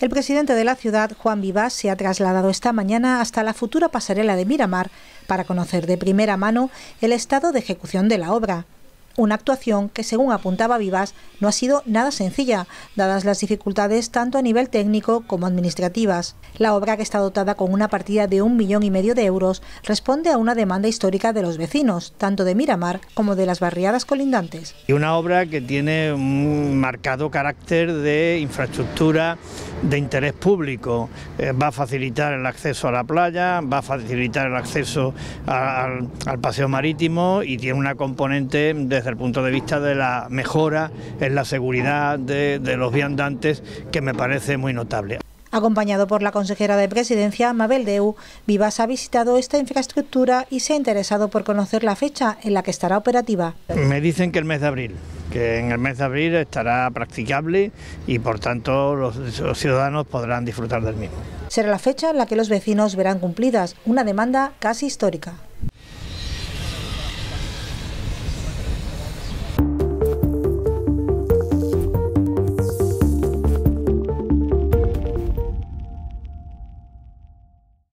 El presidente de la ciudad, Juan Vivas, se ha trasladado esta mañana hasta la futura pasarela de Miramar para conocer de primera mano el estado de ejecución de la obra. Una actuación que, según apuntaba Vivas, no ha sido nada sencilla, dadas las dificultades tanto a nivel técnico como administrativas. La obra, que está dotada con una partida de un millón y medio de euros, responde a una demanda histórica de los vecinos, tanto de Miramar como de las barriadas colindantes. Y una obra que tiene un marcado carácter de infraestructura de interés público. Eh, va a facilitar el acceso a la playa, va a facilitar el acceso al, al paseo marítimo y tiene una componente de desde el punto de vista de la mejora en la seguridad de, los viandantes, que me parece muy notable. Acompañado por la consejera de Presidencia, Mabel Deu, Vivas ha visitado esta infraestructura y se ha interesado por conocer la fecha en la que estará operativa. Me dicen que el mes de abril, que en el mes de abril estará practicable y por tanto los ciudadanos podrán disfrutar del mismo. Será la fecha en la que los vecinos verán cumplidas una demanda casi histórica.